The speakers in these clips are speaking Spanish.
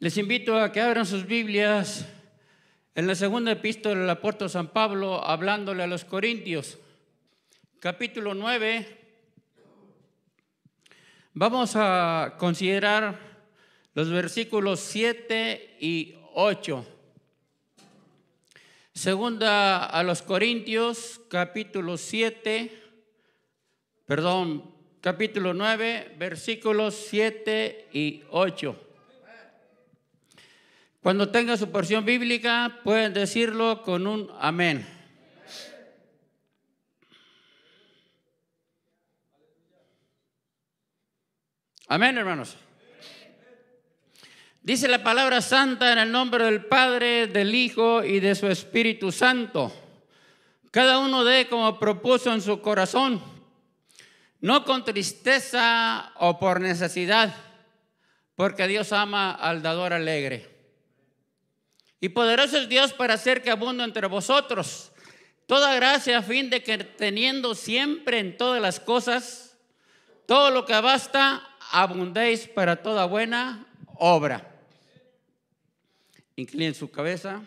Les invito a que abran sus Biblias en la segunda epístola del apóstol San Pablo, hablándole a los Corintios, capítulo 9. Vamos a considerar los versículos 7 y 8. Segunda a los Corintios, capítulo 7, perdón, capítulo 9, versículos 7 y 8. Cuando tenga su porción bíblica, pueden decirlo con un amén. Amén, hermanos. Dice la palabra santa en el nombre del Padre, del Hijo y de su Espíritu Santo. Cada uno dé como propuso en su corazón, no con tristeza o por necesidad, porque Dios ama al dador alegre. Y poderoso es Dios para hacer que abundo entre vosotros toda gracia a fin de que teniendo siempre en todas las cosas todo lo que basta, abundéis para toda buena obra. Inclinen su cabeza,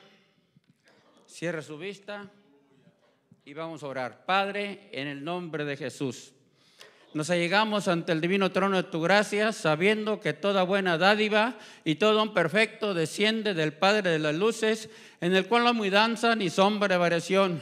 cierre su vista y vamos a orar. Padre, en el nombre de Jesús nos allegamos ante el divino trono de tu gracia, sabiendo que toda buena dádiva y todo don perfecto desciende del Padre de las luces, en el cual no hay mudanza ni sombra de variación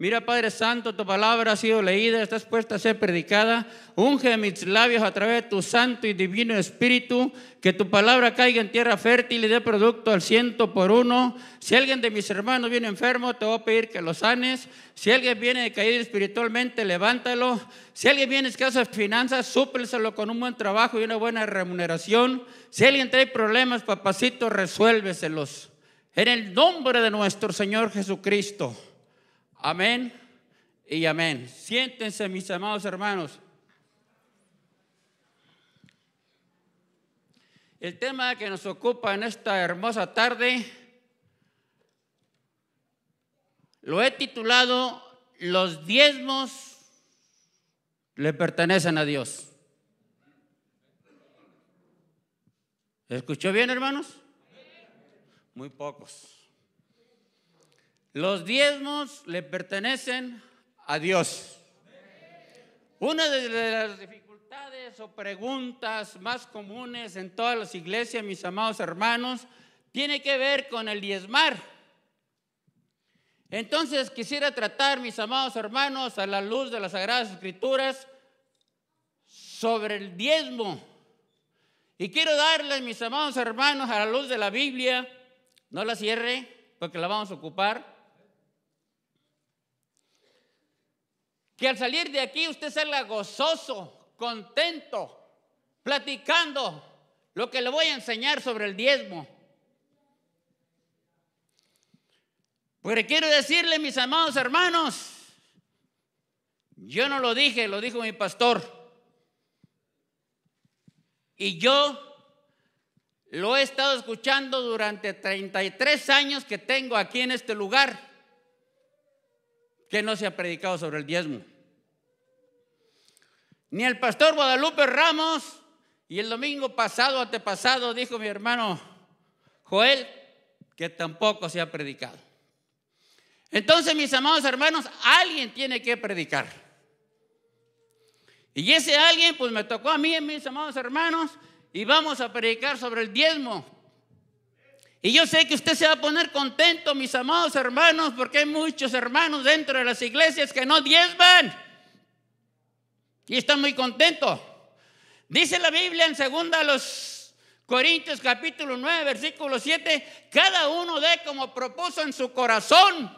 Mira, Padre Santo, tu palabra ha sido leída, está expuesta a ser predicada. Unge mis labios a través de tu santo y divino espíritu. Que tu palabra caiga en tierra fértil y dé producto al ciento por uno. Si alguien de mis hermanos viene enfermo, te voy a pedir que lo sanes. Si alguien viene caído espiritualmente, levántalo. Si alguien viene escaso de finanzas, súpleselo con un buen trabajo y una buena remuneración. Si alguien trae problemas, papacito, resuélveselos. En el nombre de nuestro Señor Jesucristo. Amén y amén. Siéntense, mis amados hermanos. El tema que nos ocupa en esta hermosa tarde lo he titulado Los diezmos le pertenecen a Dios. ¿Escuchó bien, hermanos? Muy pocos. Los diezmos le pertenecen a Dios. Una de las dificultades o preguntas más comunes en todas las iglesias, mis amados hermanos, tiene que ver con el diezmar. Entonces quisiera tratar, mis amados hermanos, a la luz de las Sagradas Escrituras, sobre el diezmo. Y quiero darles, mis amados hermanos, a la luz de la Biblia, no la cierre porque la vamos a ocupar, Que al salir de aquí usted salga gozoso, contento, platicando lo que le voy a enseñar sobre el diezmo. Porque quiero decirle, mis amados hermanos, yo no lo dije, lo dijo mi pastor. Y yo lo he estado escuchando durante 33 años que tengo aquí en este lugar, que no se ha predicado sobre el diezmo. Ni el pastor Guadalupe Ramos, y el domingo pasado, antepasado, dijo mi hermano Joel, que tampoco se ha predicado. Entonces, mis amados hermanos, alguien tiene que predicar. Y ese alguien, pues me tocó a mí, mis amados hermanos, y vamos a predicar sobre el diezmo. Y yo sé que usted se va a poner contento, mis amados hermanos, porque hay muchos hermanos dentro de las iglesias que no diezman y está muy contento. Dice la Biblia en 2 los Corintios capítulo 9, versículo 7, cada uno de como propuso en su corazón.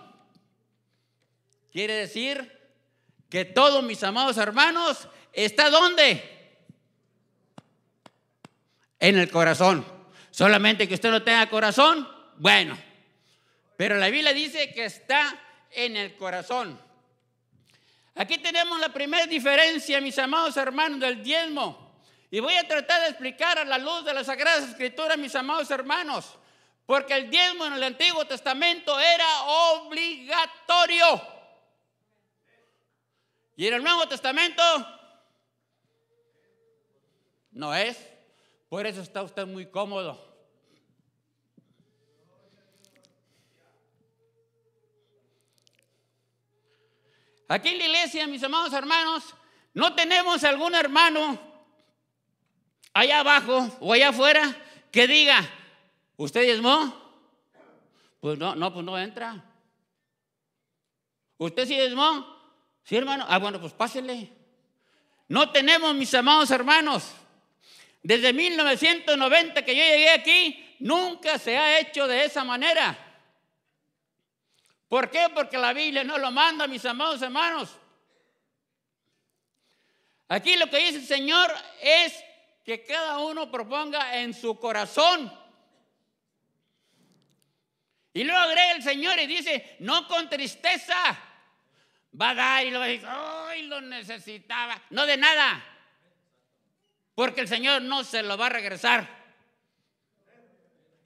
Quiere decir que todos mis amados hermanos, ¿está dónde? En el corazón. Solamente que usted no tenga corazón, bueno. Pero la Biblia dice que está en el corazón. Aquí tenemos la primera diferencia, mis amados hermanos, del diezmo. Y voy a tratar de explicar a la luz de las Sagradas Escrituras, mis amados hermanos, porque el diezmo en el Antiguo Testamento era obligatorio. Y en el Nuevo Testamento no es. Por eso está usted muy cómodo. Aquí en la iglesia, mis amados hermanos, no tenemos algún hermano allá abajo o allá afuera que diga, ¿usted diezmó? Pues no, no, pues no entra. ¿Usted sí diezmó? Sí, hermano. Ah, bueno, pues pásele. No tenemos, mis amados hermanos. Desde 1990 que yo llegué aquí, nunca se ha hecho de esa manera. ¿Por qué? Porque la Biblia no lo manda, mis amados hermanos. Aquí lo que dice el Señor es que cada uno proponga en su corazón. Y luego agrega el Señor y dice, no con tristeza. Va a dar y lo va a decir, ay, lo necesitaba. No de nada. Porque el Señor no se lo va a regresar.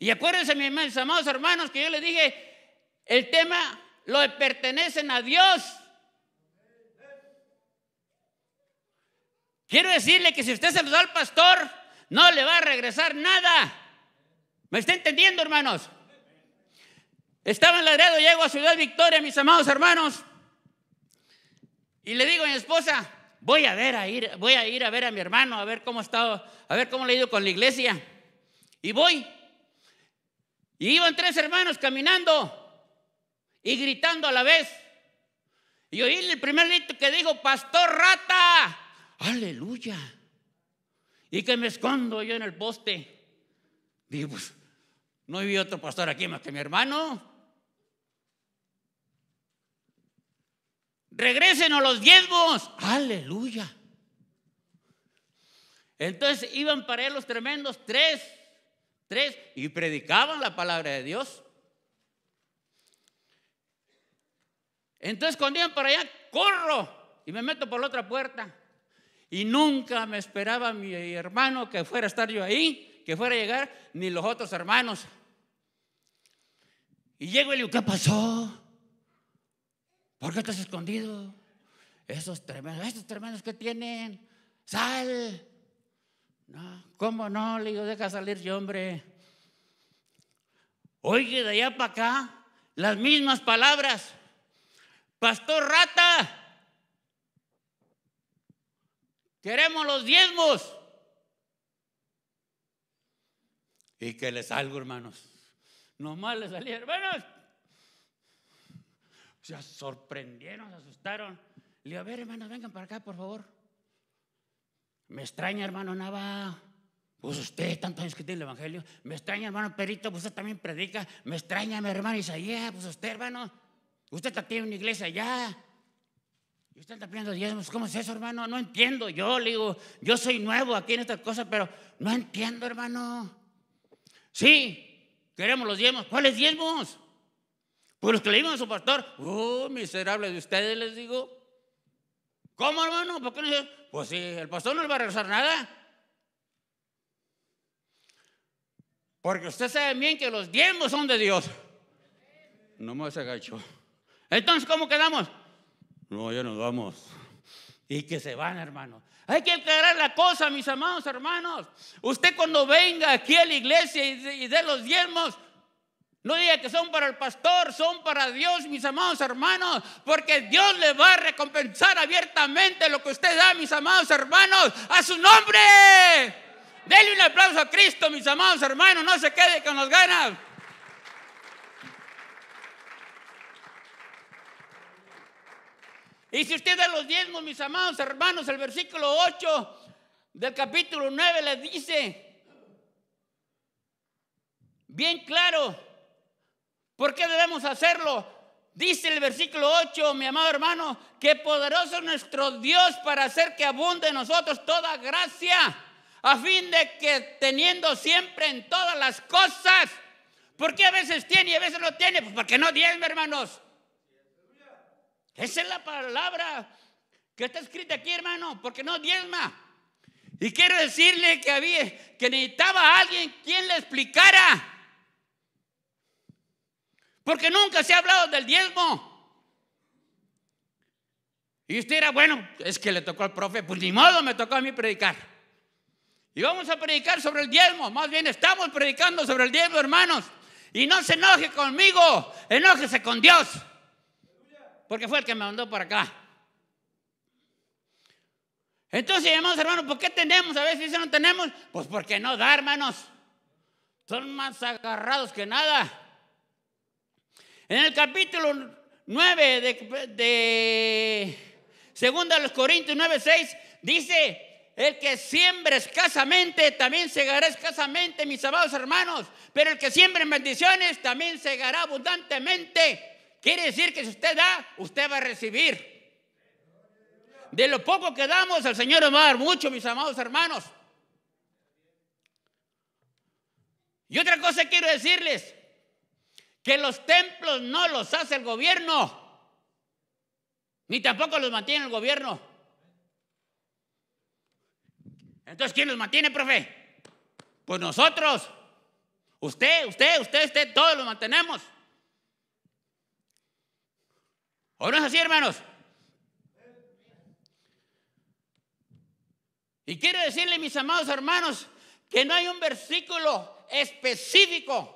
Y acuérdense, mis amados hermanos, que yo le dije, el tema, lo pertenecen a Dios. Quiero decirle que si usted se lo da al pastor, no le va a regresar nada. ¿Me está entendiendo, hermanos? Estaba en Laredo, llego a Ciudad Victoria, mis amados hermanos, y le digo a mi esposa, voy a ver a ir, voy a ir a ver a mi hermano, a ver cómo estado a ver cómo le ha ido con la iglesia. Y voy. Y iban tres hermanos caminando y gritando a la vez. Y oí el primer grito que dijo, pastor rata, aleluya. Y que me escondo yo en el poste. Digo, pues, no había otro pastor aquí más que mi hermano. regresen a los diezmos. Aleluya. Entonces iban para él los tremendos tres, tres, y predicaban la palabra de Dios. Entonces cuando para allá, corro y me meto por la otra puerta. Y nunca me esperaba mi hermano que fuera a estar yo ahí, que fuera a llegar, ni los otros hermanos. Y llego y le digo, ¿qué pasó? ¿Por qué estás escondido? Esos tremendos, esos tremendos que tienen, sal. ¿cómo no? Le digo, deja salir yo, hombre. Oye, de allá para acá, las mismas palabras. Pastor Rata, queremos los diezmos. Y que les salgo, hermanos. Nomás les salía, hermanos. Se sorprendieron, se asustaron. Le digo, a ver, hermanos, vengan para acá, por favor. Me extraña, hermano Nava. Pues usted, tanto años que el Evangelio. Me extraña, hermano Perito, pues usted también predica. Me extraña, mi hermano Isaías, pues usted, hermano. Usted está tiene una iglesia ya Y usted está pidiendo diezmos. ¿Cómo es eso, hermano? No entiendo. Yo le digo, yo soy nuevo aquí en estas cosas, pero no entiendo, hermano. Sí, queremos los diezmos. ¿Cuáles diezmos? Pues los que le dimos a su pastor, oh, miserable de ustedes, les digo. ¿Cómo, hermano? ¿Por qué Pues sí, el pastor no le va a regresar nada. Porque usted sabe bien que los diezmos son de Dios. No me agachó. Entonces, ¿cómo quedamos? No, ya nos vamos. Y que se van, hermanos. Hay que aclarar la cosa, mis amados hermanos. Usted cuando venga aquí a la iglesia y dé los diezmos, no diga que son para el pastor, son para Dios, mis amados hermanos, porque Dios le va a recompensar abiertamente lo que usted da, mis amados hermanos, a su nombre. Dele un aplauso a Cristo, mis amados hermanos, no se quede con las ganas. Y si usted da los diezmos, mis amados hermanos, el versículo 8 del capítulo 9 le dice, bien claro, ¿por qué debemos hacerlo? Dice el versículo 8, mi amado hermano, que poderoso es nuestro Dios para hacer que abunde en nosotros toda gracia, a fin de que teniendo siempre en todas las cosas, porque a veces tiene y a veces no tiene, pues porque no diezme, hermanos. Esa es la palabra que está escrita aquí, hermano, porque no diezma. Y quiero decirle que había que necesitaba a alguien quien le explicara. Porque nunca se ha hablado del diezmo. Y usted era bueno, es que le tocó al profe, pues ni modo me tocó a mí predicar. Y vamos a predicar sobre el diezmo, más bien estamos predicando sobre el diezmo, hermanos. Y no se enoje conmigo, enójese con Dios porque fue el que me mandó por acá. Entonces, hermanos, hermanos, ¿por qué tenemos? A veces no tenemos. Pues porque no da, hermanos. Son más agarrados que nada. En el capítulo 9 de, de los Corintios 9.6 dice, el que siembra escasamente, también segará escasamente, mis amados hermanos, pero el que siembra en bendiciones, también segará abundantemente. Quiere decir que si usted da, usted va a recibir. De lo poco que damos, al Señor nos va a dar mucho, mis amados hermanos. Y otra cosa quiero decirles, que los templos no los hace el gobierno, ni tampoco los mantiene el gobierno. Entonces, ¿quién los mantiene, profe? Pues nosotros. Usted, usted, usted, usted, todos los mantenemos. ¿O no es así, hermanos? Y quiero decirle, mis amados hermanos, que no hay un versículo específico.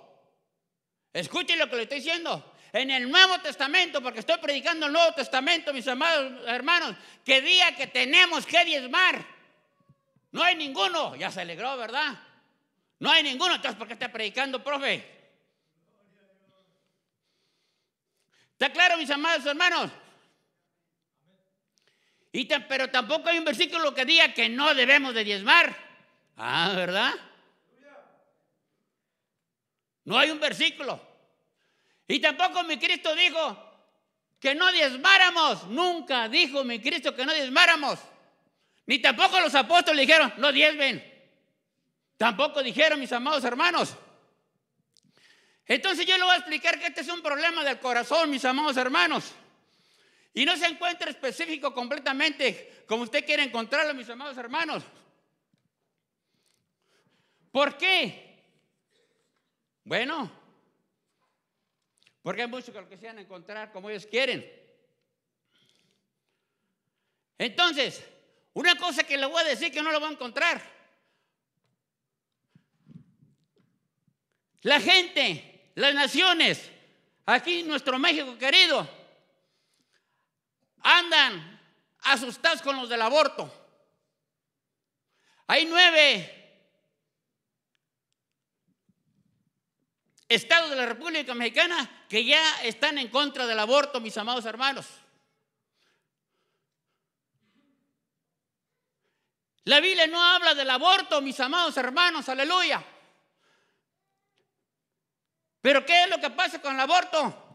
Escuchen lo que le estoy diciendo. En el Nuevo Testamento, porque estoy predicando el Nuevo Testamento, mis amados hermanos, que día que tenemos que diezmar. No hay ninguno. Ya se alegró, ¿verdad? No hay ninguno. Entonces, ¿por qué está predicando, profe? ¿Está claro, mis amados hermanos? Y pero tampoco hay un versículo que diga que no debemos de diezmar. Ah, ¿verdad? No hay un versículo. Y tampoco mi Cristo dijo que no diezmáramos. Nunca dijo mi Cristo que no diezmáramos. Ni tampoco los apóstoles dijeron, no diezmen. Tampoco dijeron, mis amados hermanos. Entonces yo le voy a explicar que este es un problema del corazón, mis amados hermanos. Y no se encuentra específico completamente como usted quiere encontrarlo, mis amados hermanos. ¿Por qué? Bueno, porque hay muchos que lo quisieran encontrar como ellos quieren. Entonces, una cosa que le voy a decir que no lo voy a encontrar. La gente las naciones, aquí nuestro México querido, andan asustados con los del aborto. Hay nueve estados de la República Mexicana que ya están en contra del aborto, mis amados hermanos. La Biblia no habla del aborto, mis amados hermanos, aleluya. Pero ¿qué es lo que pasa con el aborto?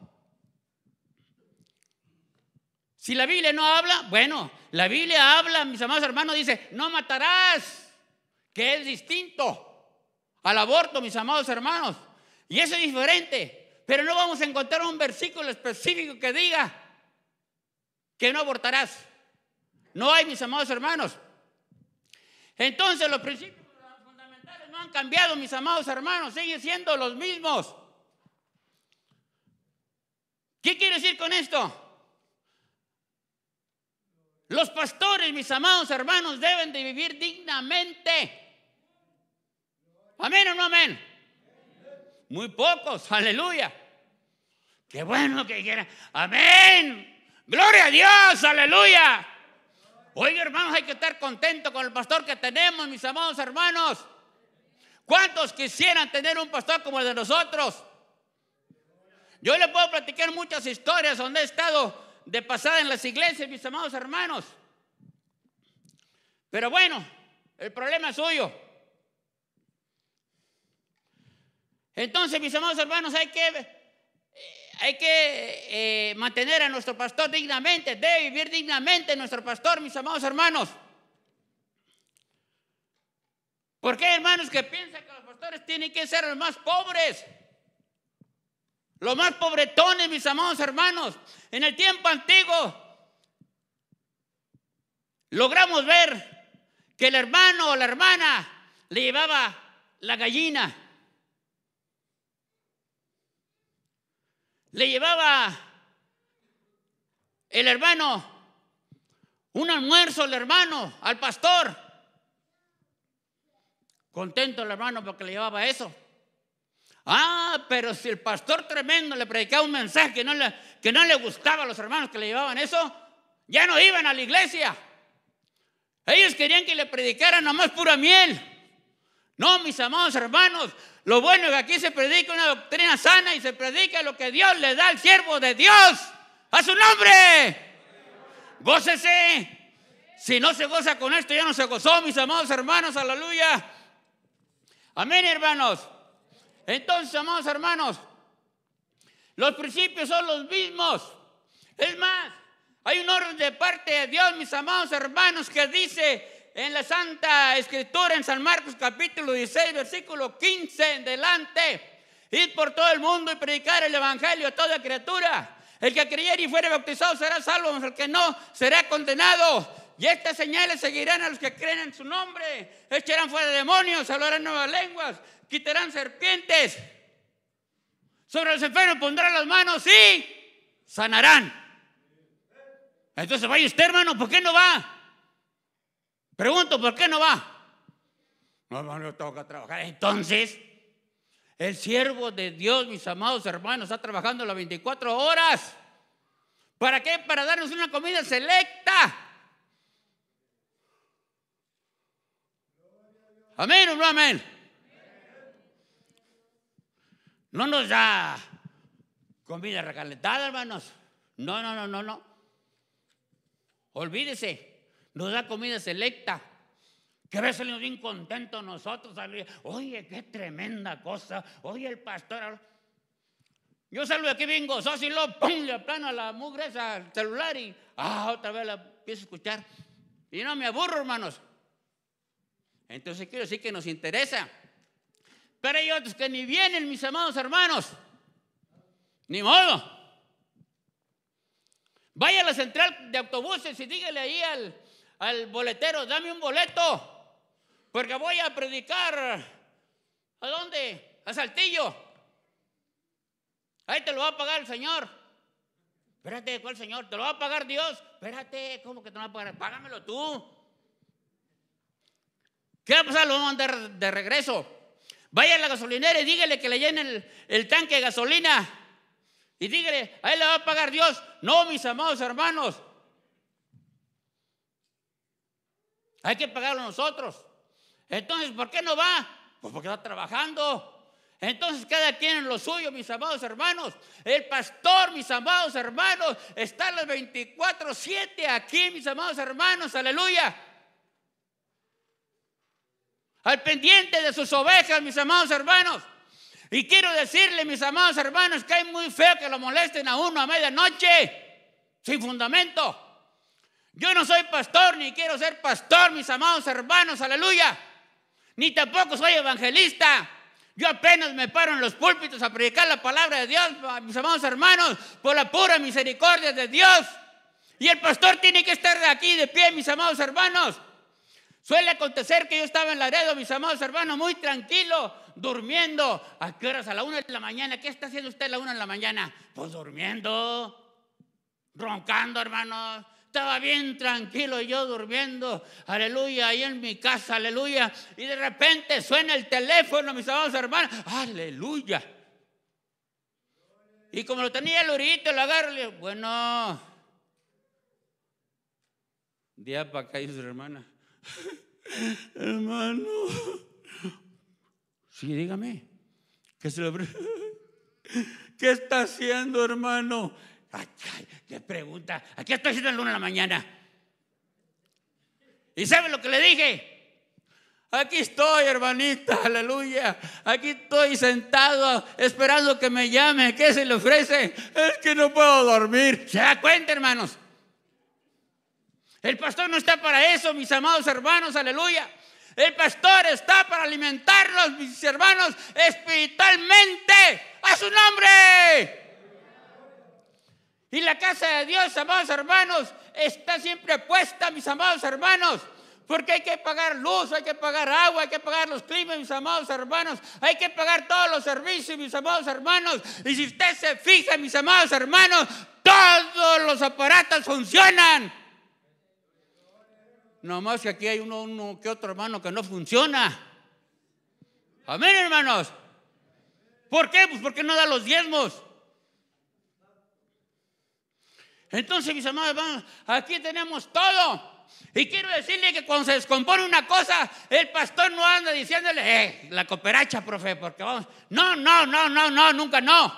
Si la Biblia no habla, bueno, la Biblia habla, mis amados hermanos, dice, no matarás, que es distinto al aborto, mis amados hermanos. Y eso es diferente, pero no vamos a encontrar un versículo específico que diga que no abortarás. No hay, mis amados hermanos. Entonces los principios fundamentales no han cambiado, mis amados hermanos, siguen siendo los mismos. ¿Qué quiere decir con esto? Los pastores, mis amados hermanos, deben de vivir dignamente. Amén o no amén. Muy pocos, aleluya. Qué bueno que quieran. Amén. Gloria a Dios, aleluya. Oye, hermanos, hay que estar contentos con el pastor que tenemos, mis amados hermanos. ¿Cuántos quisieran tener un pastor como el de nosotros? Yo le puedo platicar muchas historias donde he estado de pasada en las iglesias, mis amados hermanos. Pero bueno, el problema es suyo. Entonces, mis amados hermanos, hay que, hay que eh, mantener a nuestro pastor dignamente, debe vivir dignamente nuestro pastor, mis amados hermanos. Porque hay hermanos que piensan que los pastores tienen que ser los más pobres. Los más pobretones, mis amados hermanos, en el tiempo antiguo, logramos ver que el hermano o la hermana le llevaba la gallina, le llevaba el hermano un almuerzo al hermano al pastor. Contento el hermano porque le llevaba eso. Ah, pero si el pastor tremendo le predicaba un mensaje que no le, que no le gustaba a los hermanos que le llevaban eso, ya no iban a la iglesia. Ellos querían que le predicaran nomás pura miel. No, mis amados hermanos, lo bueno es que aquí se predica una doctrina sana y se predica lo que Dios le da al siervo de Dios. A su nombre. Gócese. Si no se goza con esto, ya no se gozó, mis amados hermanos. Aleluya. Amén, hermanos. Entonces, amados hermanos, los principios son los mismos. Es más, hay un orden de parte de Dios, mis amados hermanos, que dice en la Santa Escritura, en San Marcos capítulo 16, versículo 15 en delante, ir por todo el mundo y predicar el Evangelio a toda criatura. El que creyere y fuere bautizado será salvo, el que no será condenado. Y estas señales seguirán a los que creen en su nombre. Echarán fuera demonios, hablarán nuevas lenguas, quitarán serpientes. Sobre los enfermos pondrán las manos y sanarán. Entonces vaya usted, hermano, ¿por qué no va? Pregunto, ¿por qué no va? No, hermano, tengo que trabajar. Entonces, el siervo de Dios, mis amados hermanos, está trabajando las 24 horas. ¿Para qué? Para darnos una comida selecta. Amén o no amén. No nos da comida recalentada, hermanos. No, no, no, no, no. Olvídese, nos da comida selecta. Que a veces nos bien contentos nosotros. Oye, qué tremenda cosa. Oye, el pastor. Yo salgo de aquí vengo, gozoso lo pum, le aplano la mugre al celular y ah, otra vez la empiezo a escuchar. Y no me aburro, hermanos. Entonces quiero decir que nos interesa. Pero hay otros que ni vienen, mis amados hermanos. Ni modo. Vaya a la central de autobuses y dígale ahí al, al boletero, dame un boleto. Porque voy a predicar. ¿A dónde? A Saltillo. Ahí te lo va a pagar el Señor. Espérate, ¿cuál Señor? ¿Te lo va a pagar Dios? Espérate, ¿cómo que te lo va a pagar? Págamelo tú. ¿Qué va a pasar? Lo vamos a mandar de regreso. Vaya a la gasolinera y dígale que le llenen el, tanque de gasolina. Y dígale, ahí le va a pagar Dios. No, mis amados hermanos. Hay que pagarlo nosotros. Entonces, ¿por qué no va? Pues porque está trabajando. Entonces cada quien en lo suyo, mis amados hermanos. El pastor, mis amados hermanos, está a las 24-7 aquí, mis amados hermanos. Aleluya al pendiente de sus ovejas, mis amados hermanos. Y quiero decirle, mis amados hermanos, que hay muy feo que lo molesten a uno a medianoche, sin fundamento. Yo no soy pastor, ni quiero ser pastor, mis amados hermanos, aleluya. Ni tampoco soy evangelista. Yo apenas me paro en los púlpitos a predicar la palabra de Dios, mis amados hermanos, por la pura misericordia de Dios. Y el pastor tiene que estar aquí de pie, mis amados hermanos. Suele acontecer que yo estaba en Laredo, mis amados hermanos, muy tranquilo, durmiendo. ¿A qué horas? A la una de la mañana. ¿Qué está haciendo usted a la una de la mañana? Pues durmiendo, roncando, hermanos. Estaba bien tranquilo yo durmiendo, aleluya, ahí en mi casa, aleluya. Y de repente suena el teléfono, mis amados hermanos, aleluya. Y como lo tenía el orito, lo agarro le bueno, día para acá, hermana. Hermano. Sí, dígame. ¿Qué se lo... ¿Qué está haciendo, hermano? Ay, qué pregunta. aquí estoy haciendo el lunes de la mañana? ¿Y sabe lo que le dije? Aquí estoy, hermanita, aleluya. Aquí estoy sentado esperando que me llame. ¿Qué se le ofrece? Es que no puedo dormir. ¿Se da cuenta, hermanos? El pastor no está para eso, mis amados hermanos, aleluya. El pastor está para alimentarnos, mis hermanos, espiritualmente. A su nombre. Y la casa de Dios, amados hermanos, está siempre puesta, mis amados hermanos. Porque hay que pagar luz, hay que pagar agua, hay que pagar los climas, mis amados hermanos. Hay que pagar todos los servicios, mis amados hermanos. Y si usted se fija, mis amados hermanos, todos los aparatos funcionan. Nomás que aquí hay uno, uno que otro hermano que no funciona. Amén, hermanos. ¿Por qué? Pues porque no da los diezmos. Entonces, mis amados hermanos, aquí tenemos todo. Y quiero decirle que cuando se descompone una cosa, el pastor no anda diciéndole, eh, la cooperacha, profe, porque vamos. No, no, no, no, no, nunca no.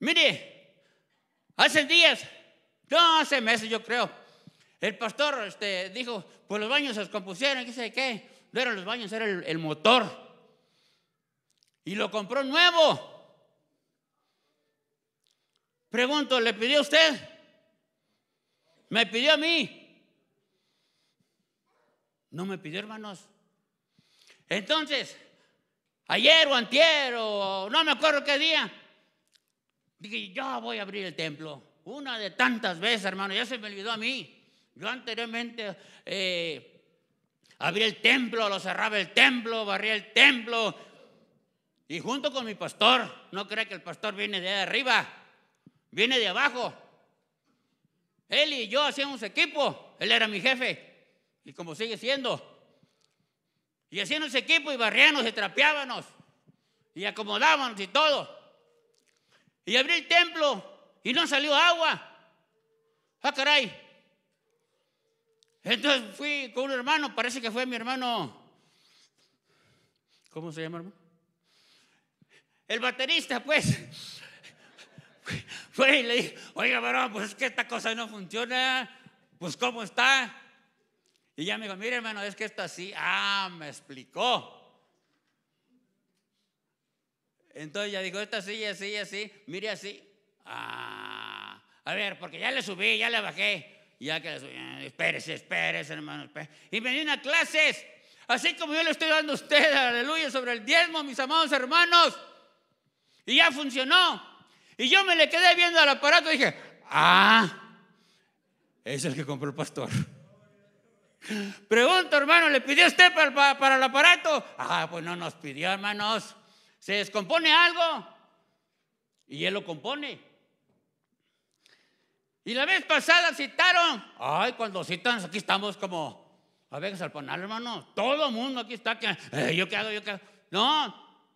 Mire, hace días, no, hace meses yo creo, el pastor este, dijo, pues los baños se descompusieron, qué sé qué. No eran los baños, era el, el motor. Y lo compró nuevo. Pregunto, ¿le pidió a usted? ¿Me pidió a mí? No me pidió, hermanos. Entonces, ayer o antier o no me acuerdo qué día, dije, yo voy a abrir el templo. Una de tantas veces, hermano, ya se me olvidó a mí. Yo anteriormente eh, abrí el templo, lo cerraba el templo, barría el templo. Y junto con mi pastor, no cree que el pastor viene de arriba, viene de abajo. Él y yo hacíamos equipo, él era mi jefe, y como sigue siendo. Y hacíamos equipo y barríamos y trapeábamos y acomodábamos y todo. Y abrí el templo y no salió agua. Ah, caray, entonces fui con un hermano, parece que fue mi hermano. ¿Cómo se llama, hermano? El baterista, pues. Fue y le dije, oiga, hermano, pues es que esta cosa no funciona. Pues, ¿cómo está? Y ya me dijo, mire, hermano, es que está así. Ah, me explicó. Entonces ya dijo, esto así, así, así. Mire así. Ah, a ver, porque ya le subí, ya le bajé ya que, eh, espérese, espérese, hermano, Y me a clases, así como yo le estoy dando a usted, aleluya, sobre el diezmo, mis amados hermanos. Y ya funcionó. Y yo me le quedé viendo al aparato y dije, ah, es el que compró el pastor. Pregunto, hermano, ¿le pidió usted para, para, el aparato? Ah, pues no nos pidió, hermanos. ¿Se descompone algo? Y él lo compone. Y la vez pasada citaron. Ay, cuando citan, aquí estamos como a ver, salponar, hermano. Todo el mundo aquí está. Que, eh, ¿Yo qué hago? ¿Yo qué hago? No.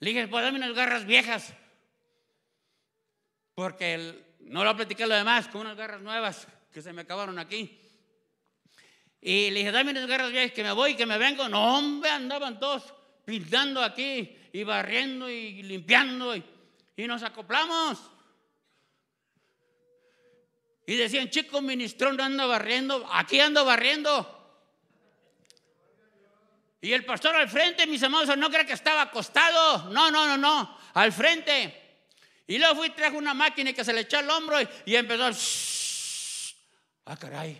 Le dije, pues dame unas garras viejas. Porque no lo platiqué lo demás, con unas garras nuevas que se me acabaron aquí. Y le dije, dame unas garras viejas que me voy, que me vengo. No, hombre, andaban todos pintando aquí y barriendo y limpiando. y nos acoplamos. Y decían, chico ministrón, anda barriendo, aquí ando barriendo. Y el pastor al frente, mis amados, no creo que estaba acostado. No, no, no, no, al frente. Y luego fui y trajo una máquina y que se le echó al hombro y, empezó. ah, caray,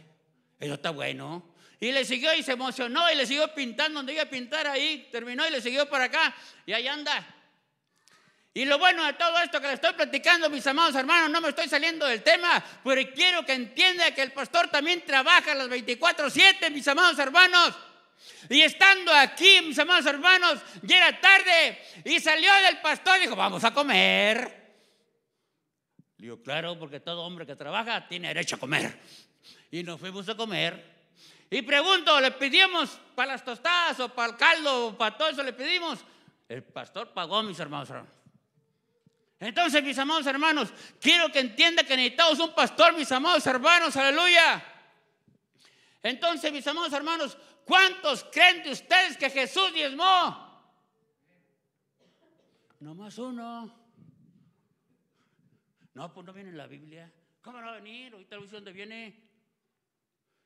eso está bueno. Y le siguió y se emocionó y le siguió pintando donde iba a pintar ahí. Terminó y le siguió para acá. Y ahí anda. Y lo bueno de todo esto que le estoy platicando, mis amados hermanos, no me estoy saliendo del tema, pero quiero que entienda que el pastor también trabaja las 24/7, mis amados hermanos. Y estando aquí, mis amados hermanos, ya era tarde y salió del pastor y dijo, vamos a comer. Le digo, claro, porque todo hombre que trabaja tiene derecho a comer. Y nos fuimos a comer. Y pregunto, ¿le pedimos para las tostadas o para el caldo o para todo eso? ¿Le pedimos? El pastor pagó, mis hermanos. hermanos. Entonces, mis amados hermanos, quiero que entienda que necesitamos un pastor, mis amados hermanos, aleluya. Entonces, mis amados hermanos, ¿cuántos creen de ustedes que Jesús diezmó? más uno. No, pues no viene en la Biblia. ¿Cómo no va a venir? Ahorita lo dónde viene.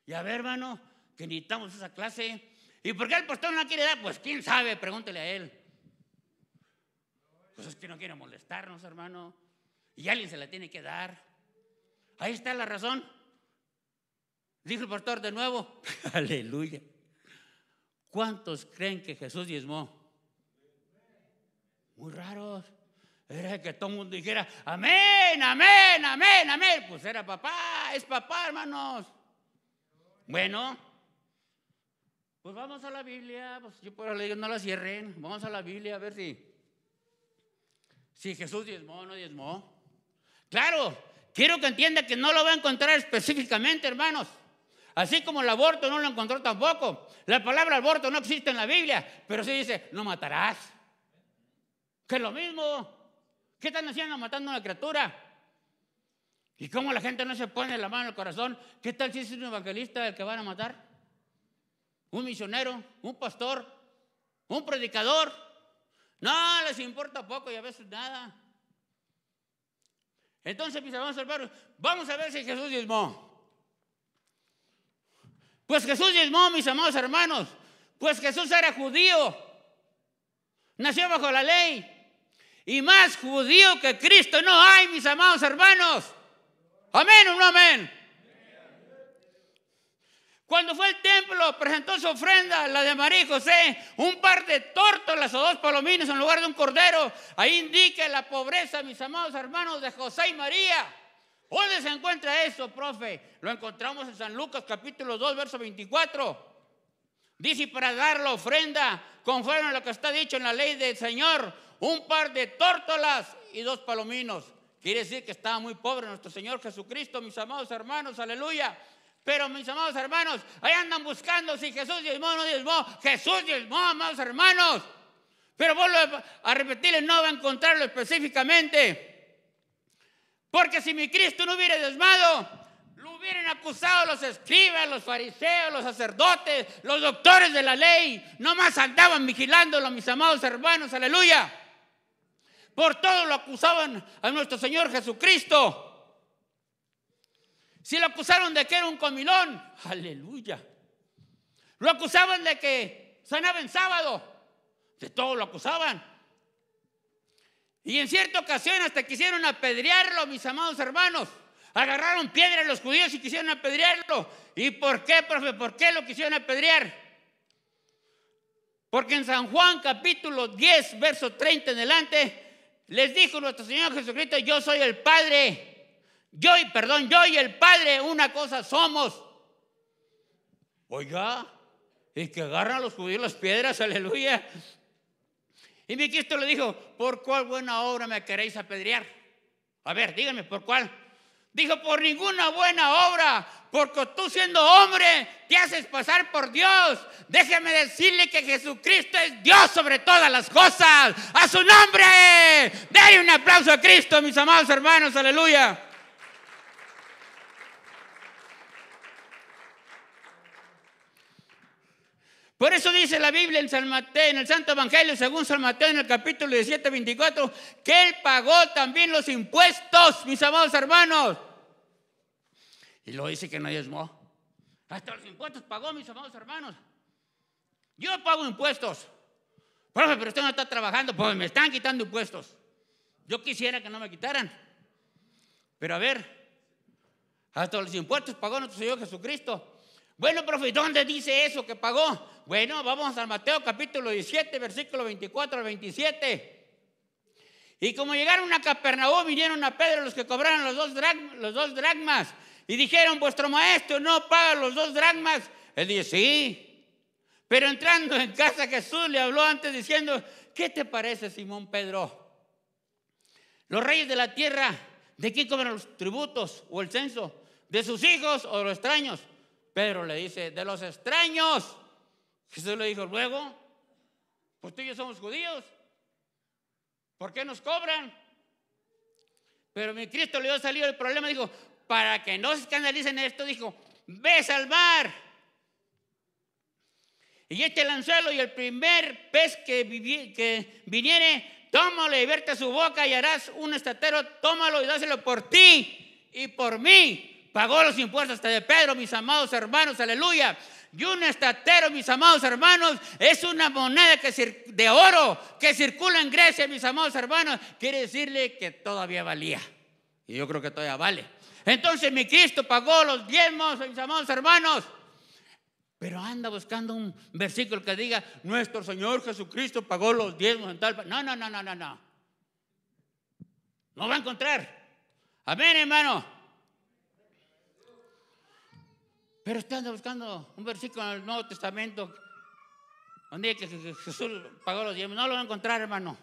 Y a ver, hermano, que necesitamos esa clase. ¿Y por qué el pastor no la quiere dar? Pues quién sabe, pregúntele a él. Pues es que no quiere molestarnos, hermano. Y alguien se la tiene que dar. Ahí está la razón. Dijo el pastor de nuevo. Aleluya. ¿Cuántos creen que Jesús diezmó? Muy raros. Era que todo el mundo dijera, amén, amén, amén, amén. Pues era papá, es papá, hermanos. Bueno, pues vamos a la Biblia, pues yo por ley no la cierren, vamos a la Biblia a ver si si Jesús diezmó no diezmó. Claro, quiero que entienda que no lo va a encontrar específicamente, hermanos. Así como el aborto no lo encontró tampoco. La palabra aborto no existe en la Biblia, pero sí dice, no matarás. Que es lo mismo. ¿Qué están haciendo matando a una criatura? ¿Y cómo la gente no se pone la mano al corazón? ¿Qué tal si es un evangelista el que van a matar? ¿Un misionero? ¿Un pastor? ¿Un predicador? No, les importa poco y a veces nada. Entonces, mis amados hermanos, vamos a ver si Jesús diezmó. Pues Jesús diezmó, mis amados hermanos. Pues Jesús era judío. Nació bajo la ley. Y más judío que Cristo no hay, mis amados hermanos. Amén un amén. Cuando fue al templo, presentó su ofrenda, la de María y José, un par de tórtolas o dos palominos en lugar de un cordero. Ahí indica la pobreza, mis amados hermanos, de José y María. ¿Dónde se encuentra eso, profe? Lo encontramos en San Lucas capítulo 2, verso 24. Dice, y para dar la ofrenda, conforme a lo que está dicho en la ley del Señor, un par de tórtolas y dos palominos. Quiere decir que estaba muy pobre nuestro Señor Jesucristo, mis amados hermanos, aleluya. Pero mis amados hermanos, ahí andan buscando si Jesús diezmó o no diezmó. Jesús diezmó, amados hermanos. Pero vuelvo a repetirles, no va a encontrarlo específicamente. Porque si mi Cristo no hubiera desmado, lo hubieran acusado los escribas, los fariseos, los sacerdotes, los doctores de la ley. Nomás andaban vigilándolo, mis amados hermanos, aleluya. Por todo lo acusaban a nuestro Señor Jesucristo. Si lo acusaron de que era un comilón, aleluya. Lo acusaban de que sanaba en sábado, de todo lo acusaban. Y en cierta ocasión hasta quisieron apedrearlo, mis amados hermanos. Agarraron piedra a los judíos y quisieron apedrearlo. ¿Y por qué, profe? ¿Por qué lo quisieron apedrear? Porque en San Juan capítulo 10, verso 30 en adelante, les dijo nuestro Señor Jesucristo, yo soy el Padre yo y, perdón, yo y el Padre una cosa somos. Oiga, y que agarran los judíos las piedras, aleluya. Y mi Cristo le dijo, ¿por cuál buena obra me queréis apedrear? A ver, dígame, ¿por cuál? Dijo, por ninguna buena obra, porque tú siendo hombre te haces pasar por Dios. Déjeme decirle que Jesucristo es Dios sobre todas las cosas. A su nombre. Dale un aplauso a Cristo, mis amados hermanos, aleluya. Por eso dice la Biblia en, San Mateo, en el Santo Evangelio, según San Mateo, en el capítulo 17, 24, que Él pagó también los impuestos, mis amados hermanos. Y lo dice que no diezmó. Hasta los impuestos pagó, mis amados hermanos. Yo pago impuestos. Profe, pero usted no está trabajando. Pues me están quitando impuestos. Yo quisiera que no me quitaran. Pero a ver, hasta los impuestos pagó nuestro Señor Jesucristo. Bueno, profe, ¿dónde dice eso que pagó? Bueno, vamos al Mateo capítulo 17, versículo 24 al 27. Y como llegaron a Capernaum, vinieron a Pedro los que cobraron los dos, drag, los dos dragmas. Y dijeron, vuestro maestro no paga los dos dragmas. Él dice, sí. Pero entrando en casa Jesús le habló antes diciendo, ¿qué te parece, Simón Pedro? Los reyes de la tierra, ¿de quién cobran los tributos o el censo? ¿De sus hijos o de los extraños? Pedro le dice, de los extraños. Jesús le dijo, luego, pues tú y yo somos judíos. ¿Por qué nos cobran? Pero mi Cristo le dio salido el problema, dijo, para que no se escandalicen esto, dijo, ve al mar. Y este lanzuelo y el primer pez que, que viniere, tómalo y verte su boca y harás un estatero, tómalo y dáselo por ti y por mí. Pagó los impuestos hasta de Pedro, mis amados hermanos, aleluya. Y un estatero, mis amados hermanos, es una moneda que de oro que circula en Grecia, mis amados hermanos. Quiere decirle que todavía valía. Y yo creo que todavía vale. Entonces mi Cristo pagó los diezmos, mis amados hermanos. Pero anda buscando un versículo que diga, nuestro Señor Jesucristo pagó los diezmos en tal... No, no, no, no, no, no. No va a encontrar. Amén, hermano. Pero están buscando un versículo en el Nuevo Testamento donde que Jesús pagó los diezmos. No lo va a encontrar, hermano.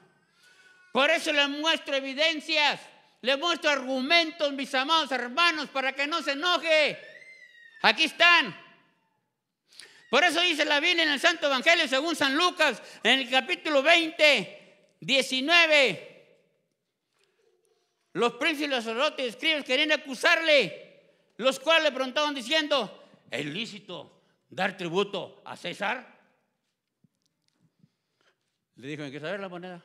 Por eso le muestro evidencias, le muestro argumentos, mis amados hermanos, para que no se enoje. Aquí están. Por eso dice la Biblia en el Santo Evangelio, según San Lucas, en el capítulo 20, 19. Los príncipes, los sacerdotes y escribas querían acusarle, los cuales le preguntaban diciendo, es ilícito dar tributo a César? Le dijo, ¿en qué saber la moneda?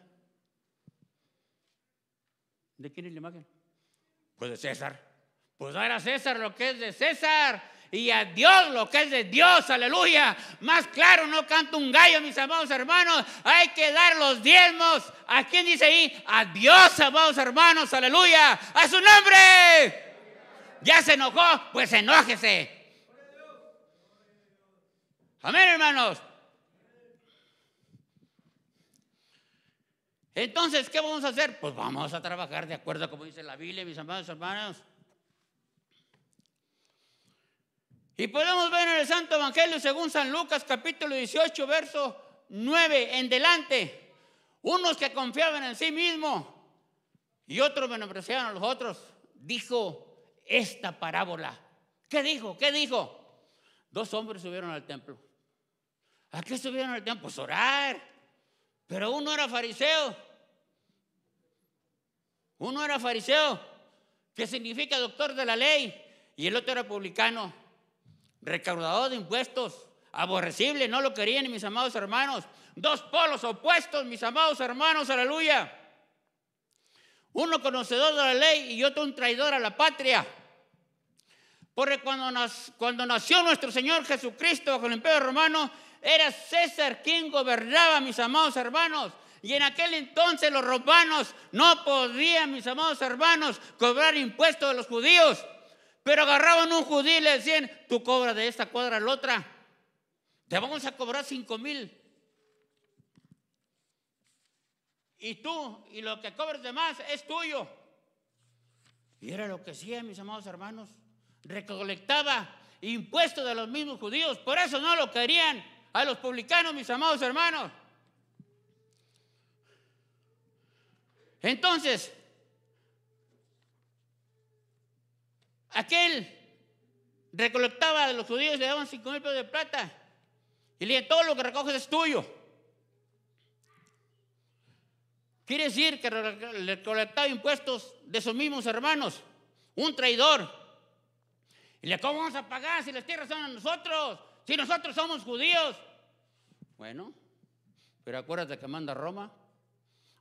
¿De quién es la imagen? Pues de César. Pues dar a César lo que es de César y a Dios lo que es de Dios, aleluya. Más claro, no canta un gallo, mis amados hermanos. Hay que dar los diezmos. ¿A quién dice ahí? A Dios, amados hermanos, aleluya. A su nombre. Ya se enojó, pues enójese. Amén, hermanos. Entonces, ¿qué vamos a hacer? Pues vamos a trabajar de acuerdo a como dice la Biblia, mis amados hermanos. Y podemos ver en el Santo Evangelio, según San Lucas, capítulo 18, verso 9, en delante, unos que confiaban en sí mismos y otros menospreciaban a los otros. Dijo esta parábola. ¿Qué dijo? ¿Qué dijo? Dos hombres subieron al templo. ¿A qué estuvieron el tiempo? Pues orar. Pero uno era fariseo. Uno era fariseo, que significa doctor de la ley, y el otro era publicano, recaudador de impuestos, aborrecible, no lo querían mis amados hermanos. Dos polos opuestos, mis amados hermanos, aleluya. Uno conocedor de la ley y otro un traidor a la patria. Porque cuando, cuando nació nuestro Señor Jesucristo con el imperio romano, era César quien gobernaba, mis amados hermanos. Y en aquel entonces los romanos no podían, mis amados hermanos, cobrar impuestos de los judíos. Pero agarraban un judío y le decían, tú cobras de esta cuadra a la otra. Te vamos a cobrar cinco mil. Y tú, y lo que cobres de más es tuyo. Y era lo que hacía, mis amados hermanos. Recolectaba impuestos de los mismos judíos. Por eso no lo querían a los publicanos, mis amados hermanos. Entonces, aquel recolectaba de los judíos, le daban cinco mil pesos de plata. Y le dije, todo lo que recoges es tuyo. Quiere decir que recolectaba impuestos de sus mismos hermanos. Un traidor. Y le, ¿cómo vamos a pagar si las tierras son a nosotros? si nosotros somos judíos. Bueno, pero acuérdate que manda Roma,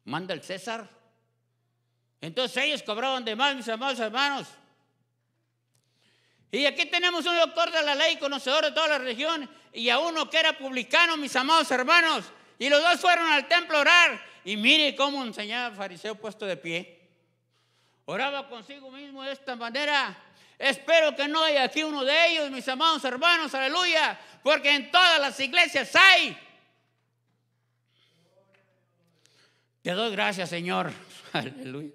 manda el César. Entonces ellos cobraban de más, mis amados hermanos. Y aquí tenemos un doctor de la ley, conocedor de toda la región, y a uno que era publicano, mis amados hermanos. Y los dos fueron al templo a orar. Y mire cómo enseñaba el fariseo puesto de pie. Oraba consigo mismo de esta manera. Espero que no haya aquí uno de ellos, mis amados hermanos, aleluya, porque en todas las iglesias hay. Te doy gracias, Señor, aleluya,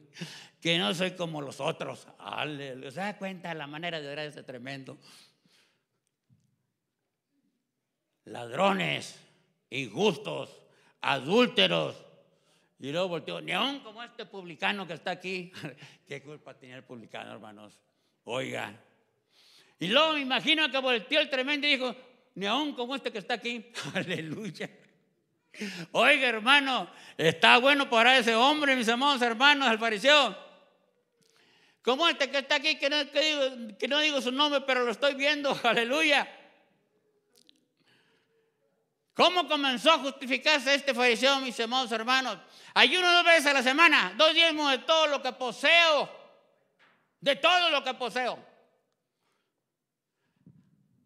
que no soy como los otros, aleluya. ¿Se da cuenta la manera de orar este tremendo? Ladrones, injustos, adúlteros, y luego volteó, neón como este publicano que está aquí. ¿Qué culpa tiene el publicano, hermanos? Oiga. Y luego me imagino que volteó el tremendo y dijo, ni aún como este que está aquí. Aleluya. Oiga, hermano, está bueno para ese hombre, mis hermanos, hermanos, al fariseo. Como este que está aquí, que no, digo, no su nombre, pero lo estoy viendo. Aleluya. ¿Cómo comenzó a justificarse este fariseo, mis hermanos, hermanos? Ayuno dos veces a la semana, dos diezmos de todo lo que poseo de todo lo que poseo.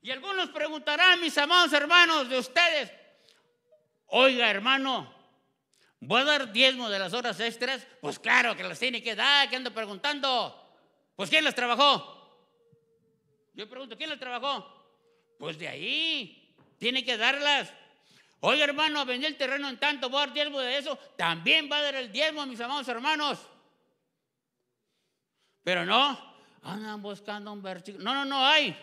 Y algunos preguntarán, mis amados hermanos, de ustedes, oiga hermano, ¿voy a dar diezmo de las horas extras? Pues claro que las tiene que dar, que ando preguntando. Pues ¿quién las trabajó? Yo pregunto, ¿quién las trabajó? Pues de ahí, tiene que darlas. Oiga hermano, vendí el terreno en tanto, voy a dar diezmo de eso. También va a dar el diezmo, mis amados hermanos. Pero no, andan buscando un versículo. No, no, no hay.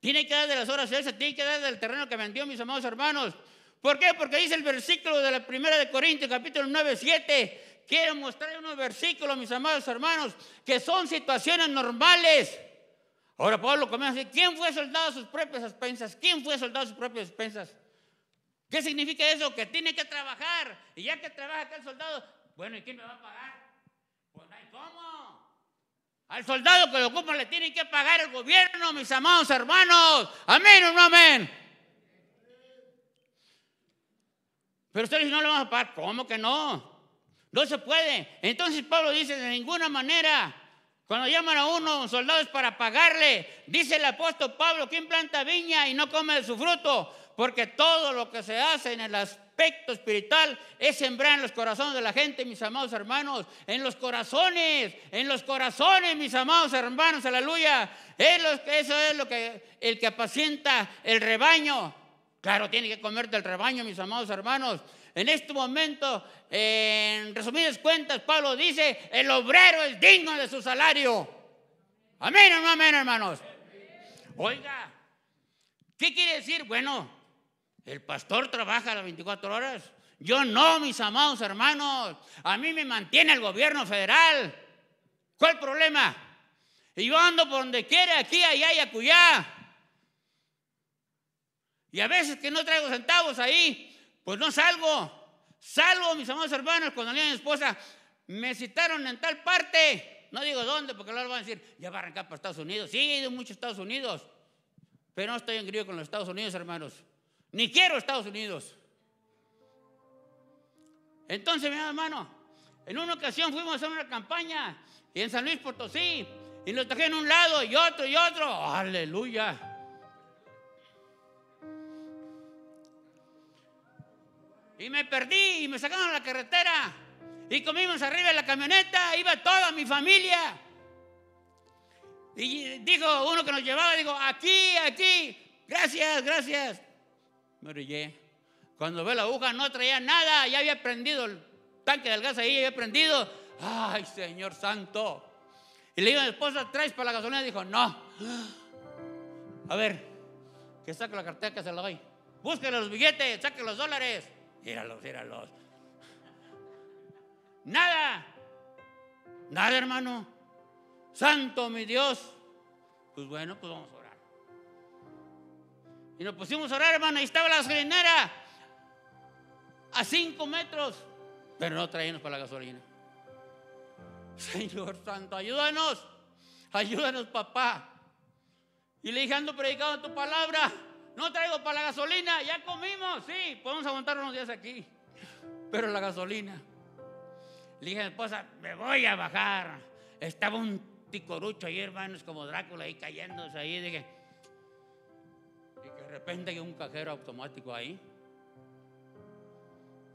Tiene que dar de las horas de se tiene que dar del terreno que vendió, mis amados hermanos. ¿Por qué? Porque dice el versículo de la primera de Corintios, capítulo 9, 7. Quiero mostrar unos versículos, mis amados hermanos, que son situaciones normales. Ahora Pablo comienza a decir, ¿quién fue soldado a sus propias expensas? ¿Quién fue soldado a sus propias expensas? ¿Qué significa eso? Que tiene que trabajar. Y ya que trabaja aquel soldado, bueno, ¿y quién me va a pagar? Al soldado que lo ocupa le tienen que pagar el gobierno, mis amados hermanos. Amén o no amén. Pero ustedes no le van a pagar. ¿Cómo que no? No se puede. Entonces Pablo dice, de ninguna manera. Cuando llaman a uno es para pagarle, dice el apóstol Pablo, ¿quién planta viña y no come de su fruto? Porque todo lo que se hace en las espiritual es sembrar en los corazones de la gente, mis amados hermanos, en los corazones, en los corazones, mis amados hermanos, aleluya. Eso es lo que el que apacienta el rebaño. Claro, tiene que comer el rebaño, mis amados hermanos. En este momento, en resumidas cuentas, Pablo dice, el obrero es digno de su salario. Amén amén, hermanos. Oiga, ¿qué quiere decir? Bueno, el pastor trabaja las 24 horas. Yo no, mis amados hermanos. A mí me mantiene el gobierno federal. ¿Cuál problema? Y yo ando por donde quiera, aquí, allá y acullá. Y a veces que no traigo centavos ahí, pues no salgo. Salgo, mis amados hermanos, cuando le a mi esposa, me citaron en tal parte. No digo dónde, porque luego van a decir, ya va a arrancar para Estados Unidos. Sí, he ido mucho a Estados Unidos. Pero no estoy en griego con los Estados Unidos, hermanos. Ni quiero Estados Unidos. Entonces, mi hermano, en una ocasión fuimos a hacer una campaña y en San Luis Potosí y nos en un lado y otro y otro. Aleluya. Y me perdí y me sacaron a la carretera. Y comimos arriba de la camioneta, iba toda mi familia. Y dijo uno que nos llevaba, digo, aquí, aquí, gracias, gracias me orillé. Cuando ve la aguja no traía nada, ya había prendido el tanque del gas ahí, ya había prendido. Ay, Señor Santo. Y le digo a mi esposa, ¿traes para la gasolina? Dijo, no. A ver, que saque la cartera que se la doy. Búsquenle los billetes, saque los dólares. Míralos, míralos. Nada. Nada, hermano. Santo mi Dios. Pues bueno, pues vamos a y nos pusimos a orar, hermano, ahí estaba la gasolinera a cinco metros, pero no traíamos para la gasolina. Señor Santo, ayúdanos, ayúdanos, papá. Y le dije, ando predicando tu palabra, no traigo para la gasolina, ya comimos, sí, podemos aguantar unos días aquí, pero la gasolina. Le dije a esposa, me voy a bajar. Estaba un ticorucho ahí, hermanos, como Drácula ahí cayéndose ahí, dije, repente hay un cajero automático ahí.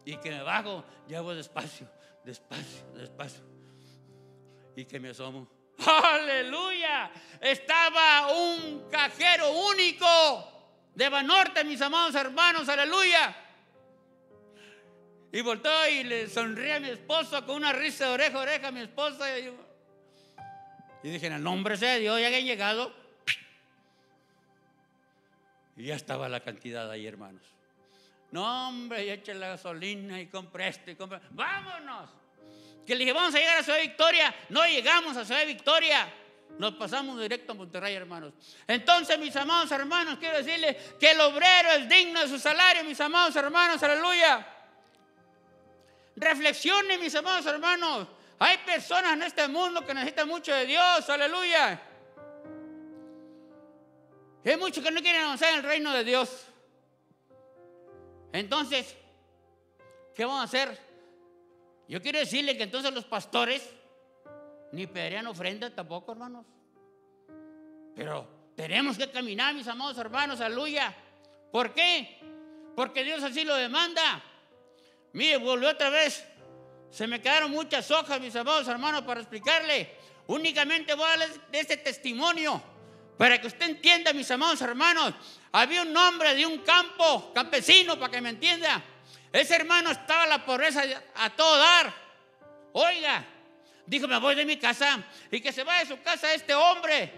Y que me bajo, llevo despacio, despacio, despacio. Y que me asomo. Aleluya. Estaba un cajero único de Banorte, mis amados hermanos. Aleluya. Y volto y le sonríe a mi esposo con una risa de oreja a oreja a mi esposa. Y, dije, en el nombre sea de Dios, ya que he llegado. Y ya estaba la cantidad ahí, hermanos. No, hombre, y eche la gasolina y compre esto y ¡Vámonos! Que le dije, vamos a llegar a Ciudad Victoria. No llegamos a Ciudad Victoria. Nos pasamos directo a Monterrey, hermanos. Entonces, mis amados hermanos, quiero decirles que el obrero es digno de su salario, mis amados hermanos, aleluya. Reflexione, mis amados hermanos. Hay personas en este mundo que necesitan mucho de Dios, aleluya hay muchos que no quieren avanzar en el reino de Dios. Entonces, ¿qué vamos a hacer? Yo quiero decirle que entonces los pastores ni pedirían ofrenda tampoco, hermanos. Pero tenemos que caminar, mis amados hermanos, aleluya. ¿Por qué? Porque Dios así lo demanda. Mire, volvió otra vez. Se me quedaron muchas hojas, mis amados hermanos, para explicarle. Únicamente voy a darles de este testimonio para que usted entienda, mis amados hermanos, había un hombre de un campo, campesino, para que me entienda. Ese hermano estaba la pobreza a todo dar. Oiga, dijo, me voy de mi casa y que se vaya de su casa este hombre.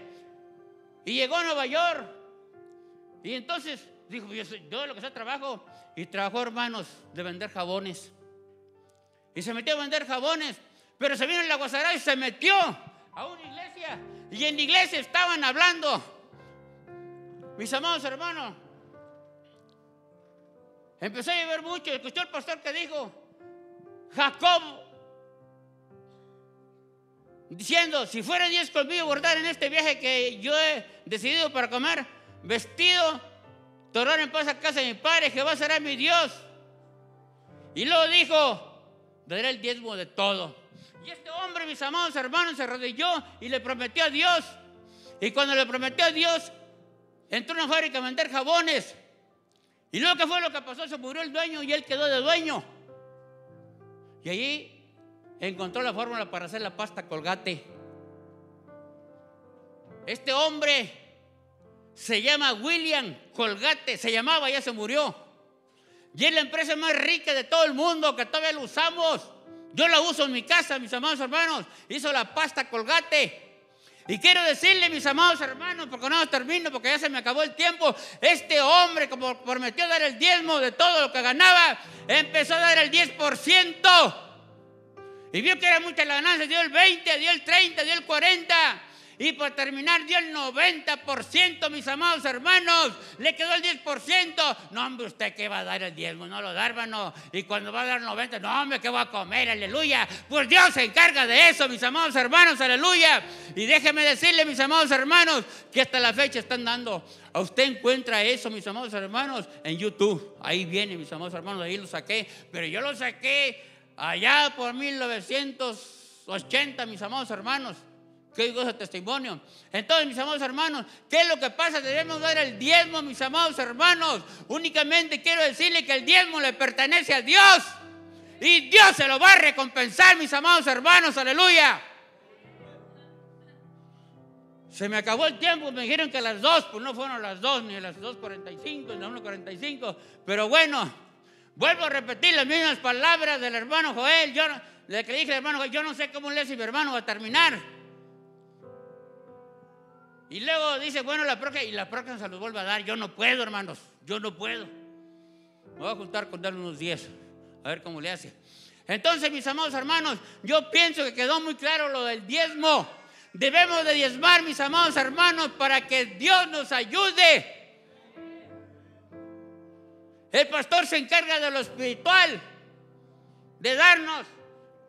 Y llegó a Nueva York. Y entonces dijo, yo, lo que sea trabajo. Y trabajó, hermanos, de vender jabones. Y se metió a vender jabones. Pero se vino la guasará y se metió a una iglesia y en iglesia estaban hablando, mis amados hermanos, empecé a llover mucho, escuchó el pastor que dijo, Jacob, diciendo, si fuera Dios conmigo bordar en este viaje que yo he decidido para comer, vestido, tornar en paz a casa de mi padre, Jehová será mi Dios. Y luego dijo, daré el diezmo de todo. Y este hombre, mis amados hermanos, se arrodilló y le prometió a Dios. Y cuando le prometió a Dios, entró a una fábrica a vender jabones. Y luego, ¿qué fue lo que pasó? Se murió el dueño y él quedó de dueño. Y allí encontró la fórmula para hacer la pasta colgate. Este hombre se llama William Colgate, se llamaba, ya se murió. Y es la empresa más rica de todo el mundo que todavía lo usamos. Yo la uso en mi casa, mis amados hermanos. Hizo la pasta colgate. Y quiero decirle, mis amados hermanos, porque no termino, porque ya se me acabó el tiempo, este hombre, como prometió dar el diezmo de todo lo que ganaba, empezó a dar el 10%. Y vio que era mucha la ganancia, dio el 20, dio el 30, dio el 40. Y por terminar dio el 90%, mis amados hermanos. Le quedó el 10%. No, hombre, usted que va a dar el diezmo, no lo da, hermano. Y cuando va a dar el 90%, no, hombre, que va a comer, aleluya. Pues Dios se encarga de eso, mis amados hermanos, aleluya. Y déjeme decirle, mis amados hermanos, que hasta la fecha están dando. A usted encuentra eso, mis amados hermanos, en YouTube. Ahí viene, mis amados hermanos, ahí lo saqué. Pero yo lo saqué allá por 1980, mis amados hermanos que digo ese testimonio. Entonces, mis amados hermanos, ¿qué es lo que pasa? Debemos dar el diezmo, mis amados hermanos. Únicamente quiero decirle que el diezmo le pertenece a Dios. Y Dios se lo va a recompensar, mis amados hermanos. Aleluya. Se me acabó el tiempo, me dijeron que las dos, pues no fueron las dos, ni las dos 2.45, ni las 1.45. Pero bueno, vuelvo a repetir las mismas palabras del hermano Joel. Yo le dije hermano yo no sé cómo le y mi hermano va a terminar. Y luego dice, bueno, la próxima, y la próxima se los vuelve a dar. Yo no puedo, hermanos, yo no puedo. Me voy a juntar con darle unos diez, a ver cómo le hace. Entonces, mis amados hermanos, yo pienso que quedó muy claro lo del diezmo. Debemos de diezmar, mis amados hermanos, para que Dios nos ayude. El pastor se encarga de lo espiritual, de darnos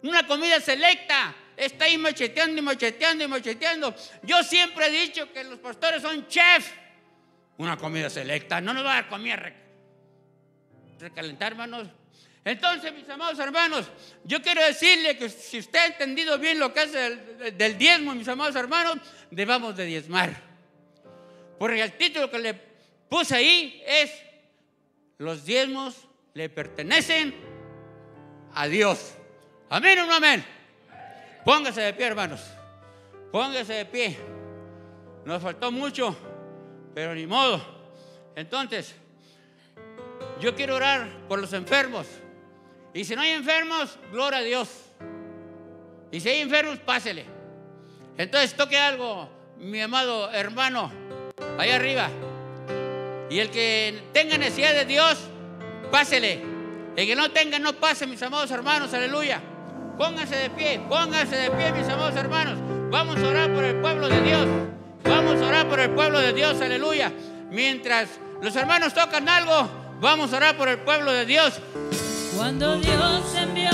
una comida selecta, está ahí macheteando y macheteando y macheteando. Yo siempre he dicho que los pastores son chef. Una comida selecta, no nos va a dar comida recalentar, hermanos. Entonces, mis amados hermanos, yo quiero decirle que si usted ha entendido bien lo que hace el, del diezmo, mis amados hermanos, debamos de diezmar. Porque el título que le puse ahí es, los diezmos le pertenecen a Dios. Amén o no amén. Póngase de pie, hermanos. Póngase de pie. Nos faltó mucho, pero ni modo. Entonces, yo quiero orar por los enfermos. Y si no hay enfermos, gloria a Dios. Y si hay enfermos, pásele. Entonces toque algo, mi amado hermano, allá arriba. Y el que tenga necesidad de Dios, pásele. El que no tenga, no pase, mis amados hermanos, aleluya. Pónganse de pie, pónganse de pie, mis amados hermanos. Vamos a orar por el pueblo de Dios. Vamos a orar por el pueblo de Dios, aleluya. Mientras los hermanos tocan algo, vamos a orar por el pueblo de Dios. Cuando Dios envió